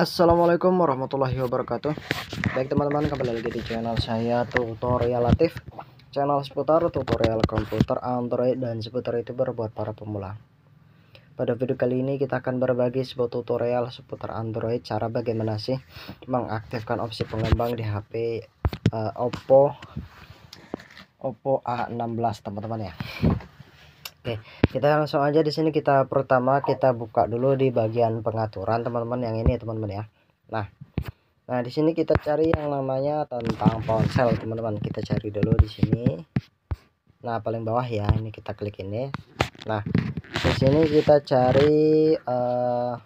Assalamualaikum warahmatullahi wabarakatuh Baik teman-teman kembali lagi di channel saya tutorial Latif Channel seputar tutorial komputer Android dan seputar youtuber buat para pemula Pada video kali ini kita akan berbagi sebuah tutorial seputar Android Cara bagaimana sih mengaktifkan opsi pengembang di HP uh, eh, Oppo Oppo A16 teman-teman ya Oke, kita langsung aja di sini kita pertama kita buka dulu di bagian pengaturan teman-teman yang ini ya, teman-teman ya. Nah, nah di sini kita cari yang namanya tentang ponsel teman-teman. Kita cari dulu di sini. Nah paling bawah ya, ini kita klik ini. Nah di sini kita cari uh,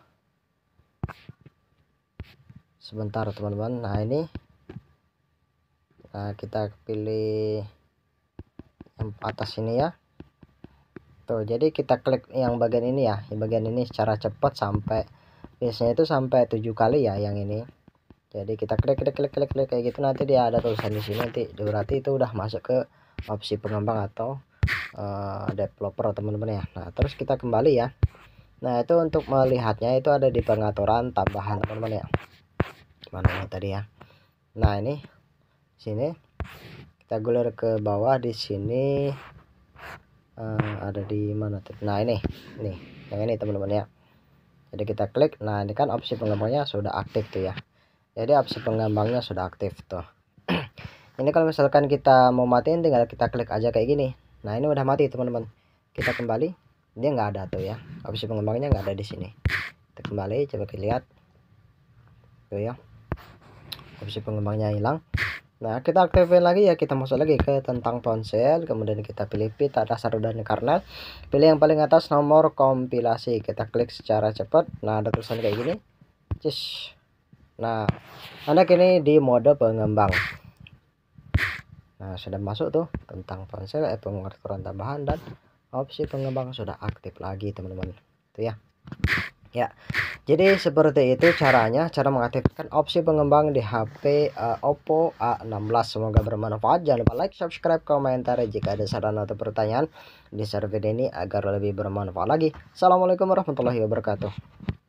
sebentar teman-teman. Nah ini, nah kita pilih yang atas ini ya tuh gitu. jadi kita klik yang bagian ini ya yang bagian ini secara cepat sampai biasanya itu sampai tujuh kali ya yang ini jadi kita klik klik klik klik klik kayak gitu nanti dia ada tulisan di sini nanti berarti itu udah masuk ke opsi pengembang atau uh, developer teman-teman ya nah terus kita kembali ya nah itu untuk melihatnya itu ada di pengaturan tambahan teman-teman ya mana ya tadi ya nah ini sini kita gulir ke bawah di sini uh, ada di mana tuh nah ini nih yang ini teman-teman ya jadi kita klik nah ini kan opsi pengembangnya sudah aktif tuh ya jadi opsi pengembangnya sudah aktif tuh ini kalau misalkan kita mau matiin tinggal kita klik aja kayak gini nah ini udah mati teman-teman kita kembali dia nggak ada tuh ya opsi pengembangnya nggak ada di sini kita kembali coba kita lihat tuh ya opsi pengembangnya hilang Nah, kita aktifin lagi ya, kita masuk lagi ke tentang ponsel, kemudian kita pilih pita dasar dan kernel pilih yang paling atas nomor kompilasi. Kita klik secara cepat. Nah, ada tulisan kayak gini. Cis. Nah, Anda kini di mode pengembang. Nah, sudah masuk tuh tentang ponsel, eh, pengaturan tambahan dan opsi pengembang sudah aktif lagi, teman-teman. Itu ya. Ya jadi seperti itu caranya cara mengaktifkan opsi pengembang di HP uh, eh, Oppo A16 semoga bermanfaat jangan lupa like subscribe komentar jika ada saran atau pertanyaan di server ini agar lebih bermanfaat lagi Assalamualaikum warahmatullahi wabarakatuh